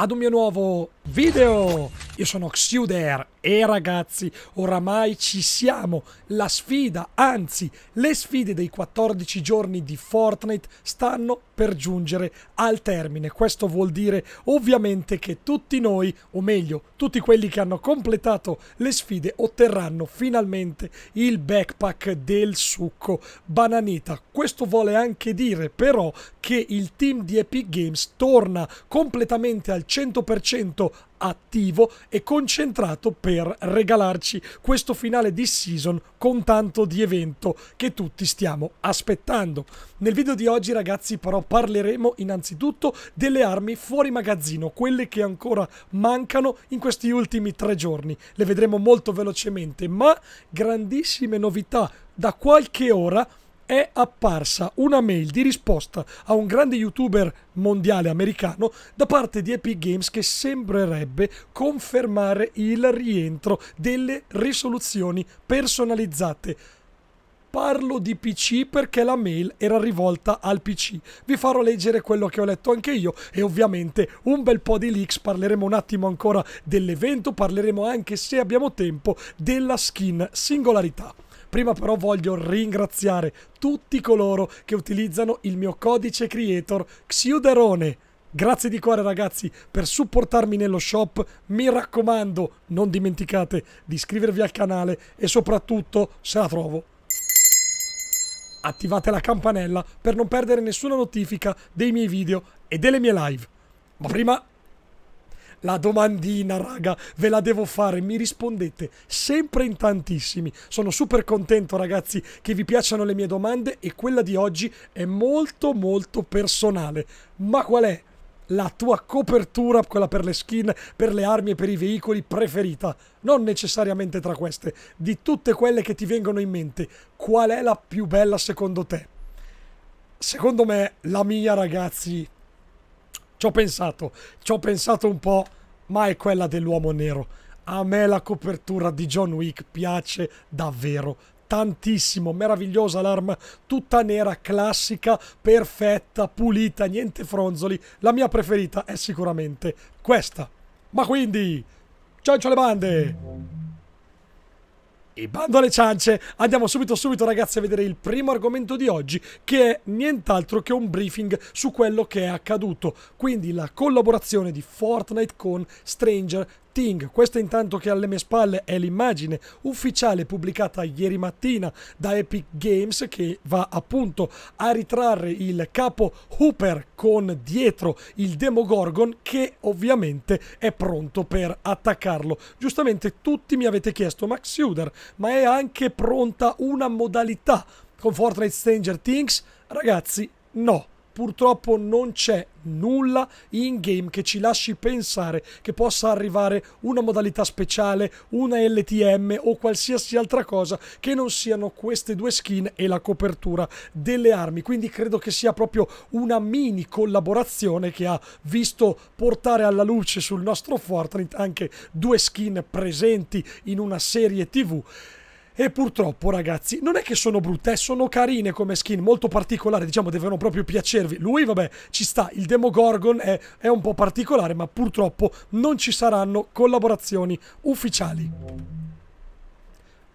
ad un mio nuovo video! Io sono Xiuder e ragazzi, oramai ci siamo! La sfida, anzi, le sfide dei 14 giorni di Fortnite stanno per giungere al termine. Questo vuol dire ovviamente che tutti noi, o meglio, tutti quelli che hanno completato le sfide otterranno finalmente il backpack del succo bananita. Questo vuole anche dire però che il team di Epic Games torna completamente al 100% attivo e concentrato per regalarci questo finale di season con tanto di evento che tutti stiamo aspettando. Nel video di oggi ragazzi però parleremo innanzitutto delle armi fuori magazzino, quelle che ancora mancano in questi ultimi tre giorni. Le vedremo molto velocemente, ma grandissime novità da qualche ora è apparsa una mail di risposta a un grande youtuber mondiale americano da parte di Epic Games che sembrerebbe confermare il rientro delle risoluzioni personalizzate. Parlo di PC perché la mail era rivolta al PC. Vi farò leggere quello che ho letto anche io e ovviamente un bel po' di leaks. Parleremo un attimo ancora dell'evento, parleremo anche se abbiamo tempo della skin singolarità. Prima però voglio ringraziare tutti coloro che utilizzano il mio codice creator Xiuderone. Grazie di cuore ragazzi per supportarmi nello shop, mi raccomando non dimenticate di iscrivervi al canale e soprattutto se la trovo attivate la campanella per non perdere nessuna notifica dei miei video e delle mie live. Ma prima la domandina, raga, ve la devo fare. Mi rispondete sempre in tantissimi. Sono super contento, ragazzi, che vi piacciono le mie domande e quella di oggi è molto, molto personale. Ma qual è la tua copertura, quella per le skin, per le armi e per i veicoli preferita? Non necessariamente tra queste, di tutte quelle che ti vengono in mente, qual è la più bella secondo te? Secondo me la mia, ragazzi, ci ho pensato, ci ho pensato un po', ma è quella dell'uomo nero. A me la copertura di John Wick piace davvero tantissimo, meravigliosa l'arma tutta nera, classica, perfetta, pulita, niente fronzoli. La mia preferita è sicuramente questa. Ma quindi, ciancio le bande! E bando alle ciance, andiamo subito subito ragazzi a vedere il primo argomento di oggi che è nient'altro che un briefing su quello che è accaduto, quindi la collaborazione di Fortnite con Stranger Thing. Questa intanto che alle mie spalle è l'immagine ufficiale pubblicata ieri mattina da Epic Games che va appunto a ritrarre il capo Hooper con dietro il Demogorgon che ovviamente è pronto per attaccarlo. Giustamente tutti mi avete chiesto Max Shooter, ma è anche pronta una modalità con Fortnite Stranger Things? Ragazzi, no purtroppo non c'è nulla in game che ci lasci pensare che possa arrivare una modalità speciale, una LTM o qualsiasi altra cosa che non siano queste due skin e la copertura delle armi. Quindi credo che sia proprio una mini collaborazione che ha visto portare alla luce sul nostro Fortnite anche due skin presenti in una serie TV e purtroppo, ragazzi, non è che sono brutte, eh, sono carine come skin, molto particolari, diciamo, devono proprio piacervi. Lui, vabbè, ci sta, il Demogorgon è, è un po' particolare, ma purtroppo non ci saranno collaborazioni ufficiali.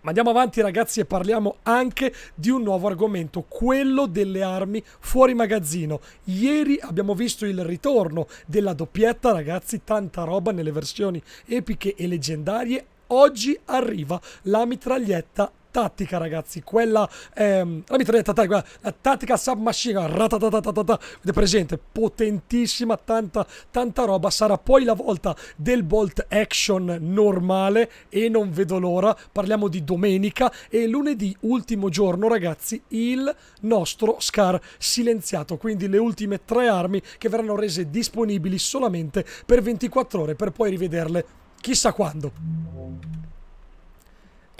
Ma andiamo avanti ragazzi e parliamo anche di un nuovo argomento, quello delle armi fuori magazzino. Ieri abbiamo visto il ritorno della doppietta, ragazzi, tanta roba nelle versioni epiche e leggendarie oggi arriva la mitraglietta tattica ragazzi quella ehm, la mitraglietta tattica la tattica submachine è presente potentissima tanta, tanta roba sarà poi la volta del bolt action normale e non vedo l'ora parliamo di domenica e lunedì ultimo giorno ragazzi il nostro scar silenziato quindi le ultime tre armi che verranno rese disponibili solamente per 24 ore per poi rivederle Chissà quando.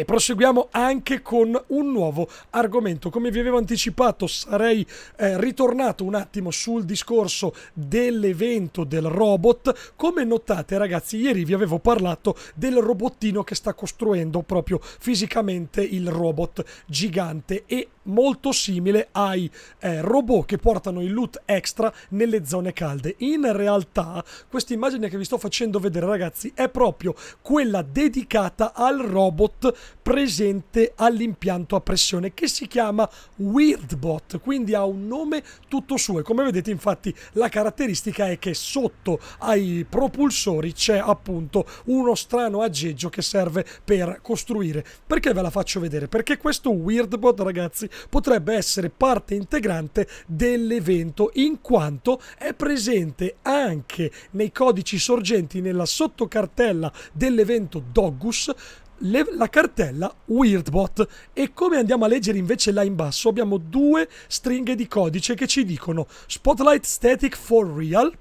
E proseguiamo anche con un nuovo argomento. Come vi avevo anticipato, sarei eh, ritornato un attimo sul discorso dell'evento del robot. Come notate, ragazzi, ieri vi avevo parlato del robottino che sta costruendo proprio fisicamente il robot gigante e molto simile ai eh, robot che portano il loot extra nelle zone calde. In realtà, questa immagine che vi sto facendo vedere, ragazzi, è proprio quella dedicata al robot presente all'impianto a pressione che si chiama WeirdBot, quindi ha un nome tutto suo e come vedete infatti la caratteristica è che sotto ai propulsori c'è appunto uno strano aggeggio che serve per costruire. Perché ve la faccio vedere? Perché questo WeirdBot ragazzi potrebbe essere parte integrante dell'evento in quanto è presente anche nei codici sorgenti nella sottocartella dell'evento Doggus le, la cartella WeirdBot e come andiamo a leggere invece là in basso abbiamo due stringhe di codice che ci dicono Spotlight Static for Real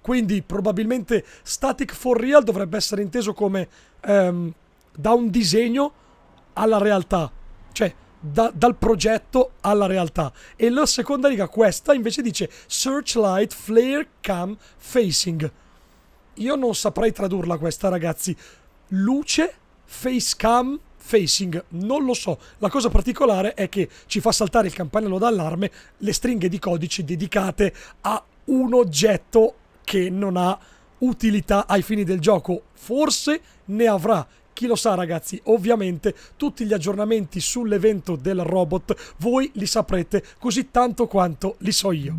quindi probabilmente Static for Real dovrebbe essere inteso come um, da un disegno alla realtà cioè da, dal progetto alla realtà e la seconda riga questa invece dice Searchlight Flare Cam Facing io non saprei tradurla questa ragazzi luce face cam facing, non lo so. La cosa particolare è che ci fa saltare il campanello d'allarme le stringhe di codice dedicate a un oggetto che non ha utilità ai fini del gioco. Forse ne avrà. Chi lo sa ragazzi, ovviamente tutti gli aggiornamenti sull'evento del robot voi li saprete così tanto quanto li so io.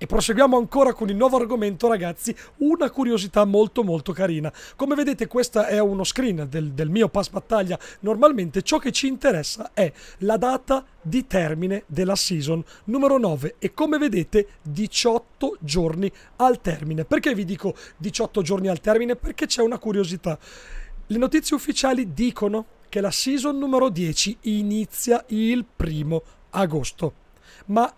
E proseguiamo ancora con il nuovo argomento ragazzi, una curiosità molto molto carina. Come vedete questo è uno screen del, del, mio pass battaglia, normalmente ciò che ci interessa è la data di termine della season numero 9 e come vedete 18 giorni al termine. Perché vi dico 18 giorni al termine? Perché c'è una curiosità. Le notizie ufficiali dicono che la season numero 10 inizia il primo agosto, ma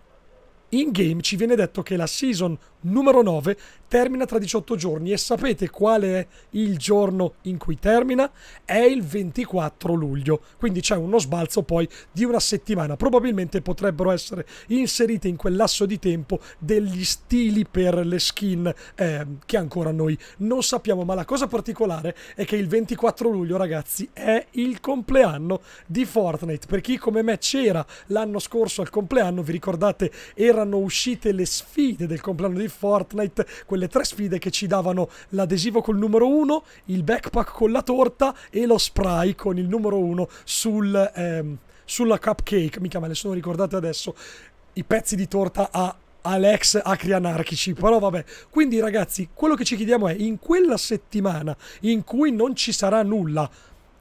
in game ci viene detto che la season numero 9 termina tra 18 giorni e sapete qual è il giorno in cui termina? È il 24 luglio, quindi c'è uno sbalzo poi di una settimana. Probabilmente potrebbero essere inserite in quel lasso di tempo degli stili per le skin eh, che ancora noi non sappiamo, ma la cosa particolare è che il 24 luglio, ragazzi, è il compleanno di Fortnite. Per chi come me c'era l'anno scorso al compleanno, vi ricordate, erano uscite le sfide del compleanno di Fortnite quelle tre sfide che ci davano l'adesivo col numero 1, il backpack con la torta e lo spray con il numero 1 sul, ehm, sulla cupcake, mica me le sono ricordate adesso, i pezzi di torta a Alex Acri Anarchici, però vabbè. Quindi ragazzi, quello che ci chiediamo è, in quella settimana in cui non ci sarà nulla,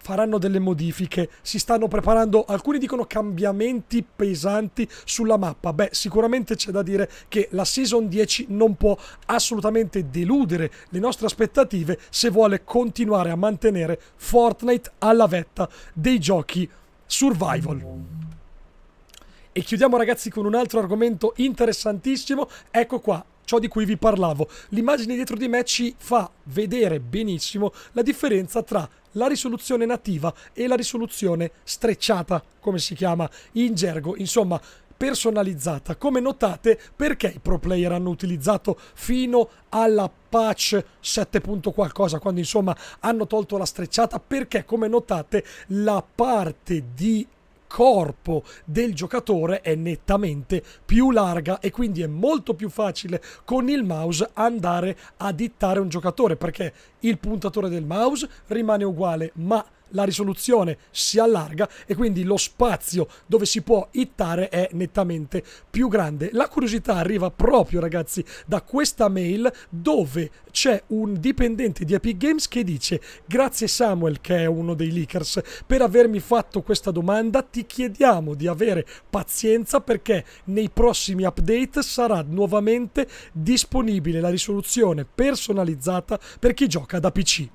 faranno delle modifiche, si stanno preparando, alcuni dicono cambiamenti pesanti sulla mappa. Beh, sicuramente c'è da dire che la Season 10 non può assolutamente deludere le nostre aspettative se vuole continuare a mantenere Fortnite alla vetta dei giochi survival. E chiudiamo ragazzi con un altro argomento interessantissimo. Ecco qua, ciò di cui vi parlavo. L'immagine dietro di me ci fa vedere benissimo la differenza tra la risoluzione nativa e la risoluzione strecciata, come si chiama in gergo, insomma personalizzata. Come notate, perché i pro player hanno utilizzato fino alla patch 7. qualcosa, quando insomma hanno tolto la strecciata, perché come notate la parte di corpo del giocatore è nettamente più larga e quindi è molto più facile con il mouse andare a dittare un giocatore perché il puntatore del mouse rimane uguale ma la risoluzione si allarga e quindi lo spazio dove si può hittare è nettamente più grande. La curiosità arriva proprio ragazzi da questa mail dove c'è un dipendente di Epic Games che dice grazie Samuel che è uno dei leakers per avermi fatto questa domanda ti chiediamo di avere pazienza perché nei prossimi update sarà nuovamente disponibile la risoluzione personalizzata per chi gioca da PC.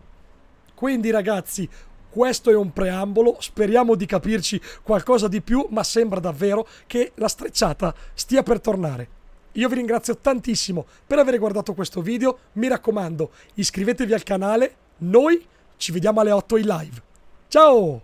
Quindi ragazzi, questo è un preambolo, speriamo di capirci qualcosa di più, ma sembra davvero che la strecciata stia per tornare. Io vi ringrazio tantissimo per aver guardato questo video, mi raccomando iscrivetevi al canale, noi ci vediamo alle 8 in live. Ciao!